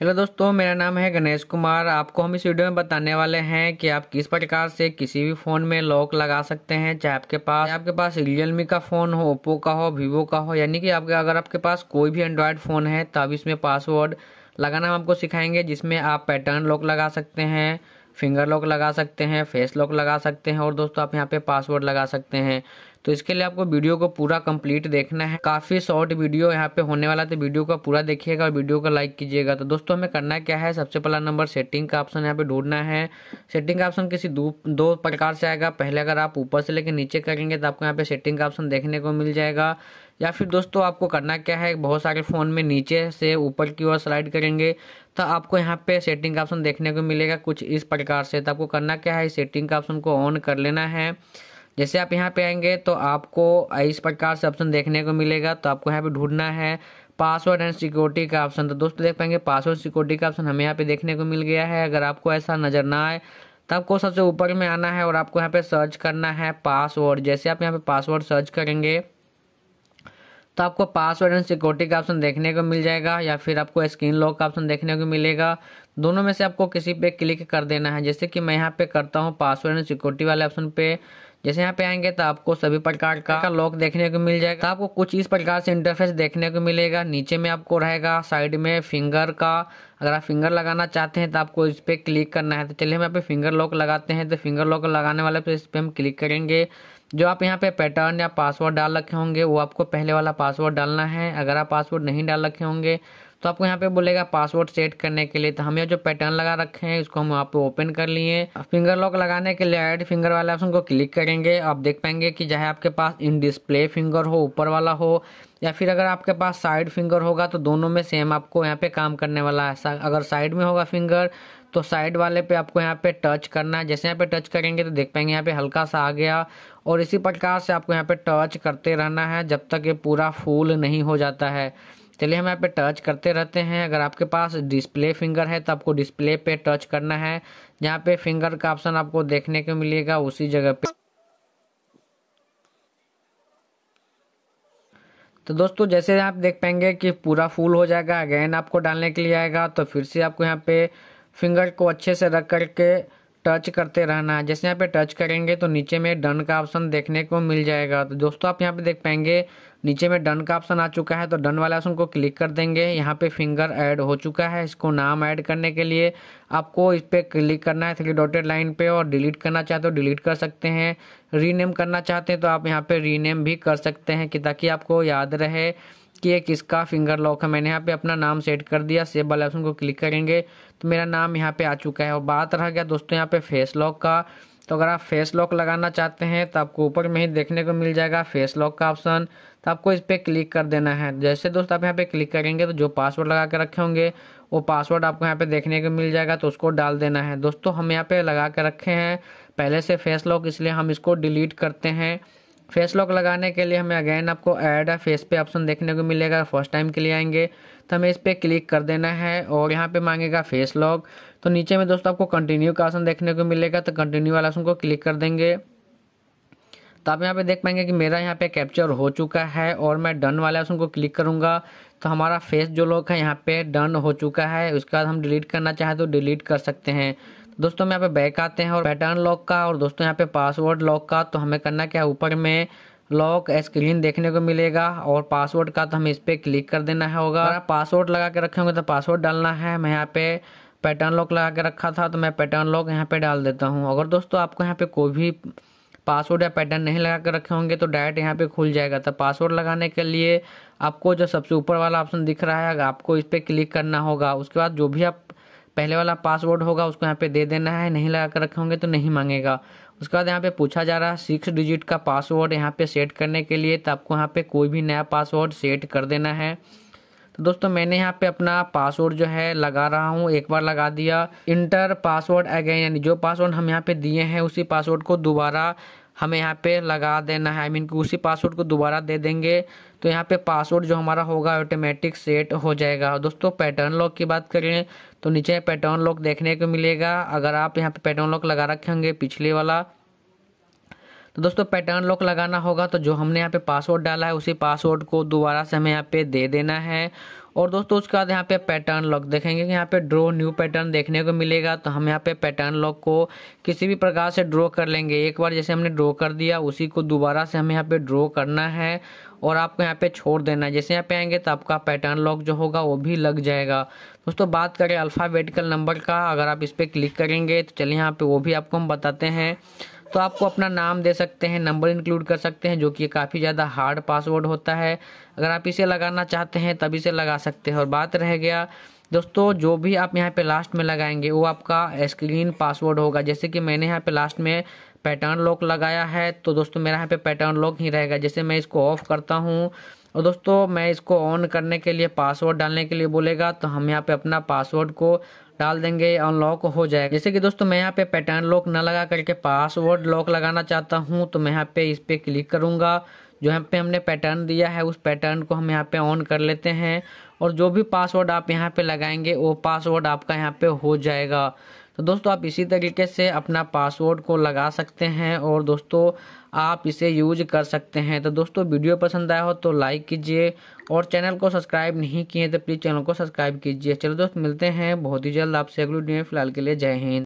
hello दोस्तों मेरा नाम है गणेश कुमार आपको हम इस वीडियो में बताने वाले हैं कि आप किस प्रकार से किसी भी फ़ोन में लॉक लगा सकते हैं चाहे आपके पास आपके पास रियलमी का फ़ोन हो ओप्पो का हो वीवो का हो यानी कि आपके अगर आपके पास कोई भी एंड्रॉयड फ़ोन है तब इसमें पासवर्ड लगाना हम आपको सिखाएंगे जिसमें आप पैटर्न लॉक लगा सकते हैं फिंगर लॉक लगा सकते हैं फेस लॉक लगा सकते हैं और दोस्तों आप यहाँ पे पासवर्ड लगा सकते हैं तो इसके लिए आपको वीडियो को पूरा कंप्लीट देखना है काफ़ी शॉर्ट वीडियो यहाँ पे होने वाला था तो वीडियो का पूरा देखिएगा और वीडियो को लाइक कीजिएगा तो दोस्तों हमें करना क्या है सबसे पहला नंबर सेटिंग का ऑप्शन यहाँ पे ढूंढना है सेटिंग का ऑप्शन किसी दो दो प्रकार से आएगा पहले अगर आप ऊपर से लेकर नीचे करेंगे तो आपको यहाँ पे सेटिंग का ऑप्शन देखने को मिल जाएगा या फिर दोस्तों आपको करना क्या है बहुत सारे फ़ोन में नीचे से ऊपर की ओर स्लाइड करेंगे तो आपको यहाँ पे सेटिंग का ऑप्शन देखने को मिलेगा कुछ इस प्रकार से तो आपको करना क्या है सेटिंग का ऑप्शन को ऑन कर लेना है जैसे आप यहाँ पे आएंगे तो आपको इस प्रकार से ऑप्शन देखने को मिलेगा तो आपको यहाँ पे ढूंढना है पासवर्ड एंड सिक्योरिटी का ऑप्शन तो दोस्तों देख पाएंगे पासवर्ड सिक्योरिटी का ऑप्शन हमें यहाँ पे देखने को मिल गया है अगर आपको ऐसा नज़र ना आए तो आपको सबसे ऊपर में आना है और आपको यहाँ पे सर्च करना है पासवर्ड जैसे आप यहाँ पे पासवर्ड सर्च करेंगे तो आपको पासवर्ड एंड सिक्योरिटी का ऑप्शन देखने को मिल जाएगा या फिर आपको स्क्रीन लॉक का ऑप्शन देखने को मिलेगा दोनों में से आपको किसी पे क्लिक कर देना है जैसे कि मैं यहाँ पे करता हूँ पासवर्ड एंड सिक्योरिटी वाले ऑप्शन पे जैसे यहाँ पे आएंगे तो आपको सभी प्रकार का लॉक देखने को मिल जाएगा आपको कुछ इस प्रकार से इंटरफेस देखने को मिलेगा नीचे में आपको रहेगा साइड में फिंगर का अगर आप फिंगर लगाना चाहते हैं तो आपको इस पर क्लिक करना है तो चलिए हम यहाँ पे फिंगर लॉक लगाते हैं तो फिंगर लॉक लगाने वाले पे इस पर हम क्लिक करेंगे जो आप यहाँ पे पैटर्न या पासवर्ड डाल रखे होंगे वो आपको पहले वाला पासवर्ड डालना है अगर आप पासवर्ड नहीं डाल रखे होंगे तो आपको यहाँ पे बोलेगा पासवर्ड सेट करने के लिए तो हम ये जो पैटर्न लगा रखे हैं इसको हम आप ओपन कर लिए फिंगर लॉक लगाने के लिए एड फिंगर वाले ऑप्शन को क्लिक करेंगे आप देख पाएंगे कि चाहे आपके पास इन डिस्प्ले फिंगर हो ऊपर वाला हो या फिर अगर आपके पास साइड फिंगर होगा तो दोनों में सेम आपको यहाँ पे काम करने वाला है अगर साइड में होगा फिंगर तो साइड वाले पे आपको यहाँ पे टच करना है जैसे यहाँ पे टच करेंगे तो देख पाएंगे यहाँ पे हल्का सा आ गया और इसी प्रकार से आपको यहाँ पे टच करते रहना है जब तक ये पूरा फूल नहीं हो जाता है चलिए हम यहाँ पे टच करते रहते हैं अगर आपके पास डिस्प्ले फिंगर है तो आपको डिस्प्ले पे टच करना है जहाँ पे फिंगर का ऑप्शन आपको देखने को मिलेगा उसी जगह पे तो दोस्तों जैसे आप देख पाएंगे कि पूरा फुल हो जाएगा अगेन आपको डालने के लिए आएगा तो फिर से आपको यहाँ पे फिंगर को अच्छे से रख करके टच करते रहना है जैसे यहाँ पे टच करेंगे तो नीचे में डन का ऑप्शन देखने को मिल जाएगा तो दोस्तों आप यहाँ पे देख पाएंगे नीचे में डन का ऑप्शन आ चुका है तो डन वाले ऑप्शन को क्लिक कर देंगे यहाँ पे फिंगर ऐड हो चुका है इसको नाम ऐड करने के लिए आपको इस पर क्लिक करना है थ्री डॉटेड लाइन पे और डिलीट करना चाहते हो डिलीट कर सकते हैं रीनेम करना चाहते हैं तो आप यहाँ पे रीनेम भी कर सकते हैं कि ताकि आपको याद रहे कि ये किसका फिंगर लॉक है मैंने यहाँ पे अपना नाम सेट कर दिया सेब वाले ऑप्शन को क्लिक करेंगे तो मेरा नाम यहाँ पे आ चुका है और बात रह गया दोस्तों यहाँ पे फेस लॉक का तो अगर आप फेस लॉक लगाना चाहते हैं तो आपको ऊपर में ही देखने को मिल जाएगा फेस लॉक का ऑप्शन तो आपको इस पर क्लिक कर देना है जैसे दोस्त आप यहाँ पे क्लिक करेंगे तो जो पासवर्ड लगा के रखे होंगे वो पासवर्ड आपको यहाँ पे देखने को मिल जाएगा तो उसको डाल देना है दोस्तों हम यहाँ पे लगा के रखे हैं पहले से फेस लॉक इसलिए हम इसको डिलीट करते हैं फेस लॉक लगाने के लिए हमें अगेन आपको ऐड है फेस पे ऑप्शन देखने को मिलेगा फर्स्ट टाइम के लिए आएंगे तो हमें इस पर क्लिक कर देना है और यहाँ पे मांगेगा फेस लॉक तो नीचे में दोस्तों आपको कंटिन्यू का ऑप्शन देखने को मिलेगा तो कंटिन्यू वाला ऑप्शन को क्लिक कर देंगे तो आप यहाँ पे देख पाएंगे कि मेरा यहाँ पे कैप्चर हो चुका है और मैं डन वाले ऑप्शन को क्लिक करूँगा तो हमारा फेस जो लॉक है यहाँ पे डन हो चुका है उसके बाद हम डिलीट करना चाहें तो डिलीट कर सकते हैं दोस्तों यहाँ पे बैक आते हैं और पैटर्न लॉक का और दोस्तों यहाँ पे पासवर्ड लॉक का तो हमें करना क्या है ऊपर में लॉक स्क्रीन देखने को मिलेगा और पासवर्ड का तो हमें इस पर क्लिक कर देना है होगा अगर पासवर्ड लगा के रखे होंगे तो पासवर्ड डालना है मैं यहाँ पे पैटर्न लॉक लगा के रखा था तो मैं पैटर्न लॉक यहाँ पे डाल देता हूँ अगर दोस्तों आपको यहाँ पे कोई भी पासवर्ड या पैटर्न नहीं लगा के रखे होंगे तो डायरेक्ट यहाँ पे खुल जाएगा तो पासवर्ड लगाने के लिए आपको जो सबसे ऊपर वाला ऑप्शन दिख रहा है आपको इस पर क्लिक करना होगा उसके बाद जो भी आप पहले वाला पासवर्ड होगा उसको यहाँ पे दे देना है नहीं लगा कर रखे होंगे तो नहीं मांगेगा उसके बाद यहाँ पे पूछा जा रहा है सिक्स डिजिट का पासवर्ड यहाँ पे सेट करने के लिए तो आपको यहाँ पे कोई भी नया पासवर्ड सेट कर देना है तो दोस्तों मैंने यहाँ पे अपना पासवर्ड जो है लगा रहा हूँ एक बार लगा दिया इंटर पासवर्ड अगेन यानी जो पासवर्ड हम यहाँ पे दिए हैं उसी पासवर्ड को दोबारा हमें यहाँ पे लगा देना है आई मीन कि उसी पासवर्ड को दोबारा दे देंगे तो यहाँ पे पासवर्ड जो हमारा होगा ऑटोमेटिक सेट हो जाएगा दोस्तों पैटर्न लॉक की बात करें तो नीचे पैटर्न लॉक देखने को मिलेगा अगर आप यहाँ पे पैटर्न लॉक लगा रखे होंगे पिछले वाला तो दोस्तों पैटर्न लॉक लगाना होगा तो जो हमने यहाँ पे पासवर्ड डाला है उसी पासवर्ड को दोबारा से हमें यहाँ पे दे देना है और दोस्तों उसके बाद यहाँ पे पैटर्न लॉक देखेंगे कि यहाँ पे ड्रो न्यू पैटर्न देखने को मिलेगा तो हम यहाँ पे पैटर्न लॉक को किसी भी प्रकार से ड्रॉ कर लेंगे एक बार जैसे हमने ड्रॉ कर दिया उसी को दोबारा से हमें यहाँ पे ड्रॉ करना है और आपको यहाँ पे छोड़ देना है जैसे यहाँ पे आएंगे तो आपका पैटर्न लॉक जो होगा वो भी लग जाएगा दोस्तों बात करें अल्फ़ाबेटिकल नंबर का अगर आप इस पर क्लिक करेंगे तो चलिए यहाँ पर वो भी आपको हम बताते हैं तो आपको अपना नाम दे सकते हैं नंबर इंक्लूड कर सकते हैं जो कि काफ़ी ज़्यादा हार्ड पासवर्ड होता है अगर आप इसे लगाना चाहते हैं तभी इसे लगा सकते हैं और बात रह गया दोस्तों जो भी आप यहाँ पे लास्ट में लगाएंगे वो आपका स्क्रीन पासवर्ड होगा जैसे कि मैंने यहाँ पे लास्ट में पैटर्न लॉक लगाया है तो दोस्तों मेरा यहाँ पे पैटर्न लॉक ही रहेगा जैसे मैं इसको ऑफ़ करता हूँ और दोस्तों मैं इसको ऑन करने के लिए पासवर्ड डालने के लिए बोलेगा तो हम यहाँ पे अपना पासवर्ड को डाल देंगे अनलॉक हो जाएगा जैसे कि दोस्तों मैं यहाँ पे पैटर्न लॉक ना लगा करके पासवर्ड लॉक लगाना चाहता हूँ तो मैं यहाँ पे इस पर क्लिक करूँगा जो यहाँ पे हमने पैटर्न दिया है उस पैटर्न को हम यहाँ पे ऑन कर लेते हैं और जो भी पासवर्ड आप यहाँ पे लगाएंगे वो पासवर्ड आपका यहाँ पे हो जाएगा तो दोस्तों आप इसी तरीके से अपना पासवर्ड को लगा सकते हैं और दोस्तों आप इसे यूज कर सकते हैं तो दोस्तों वीडियो पसंद आया हो तो लाइक कीजिए और चैनल को सब्सक्राइब नहीं किए तो प्लीज़ चैनल को सब्सक्राइब कीजिए चलो दोस्त मिलते हैं बहुत ही जल्द आपसे अगले वीडियो में फिलहाल के लिए जय हिंद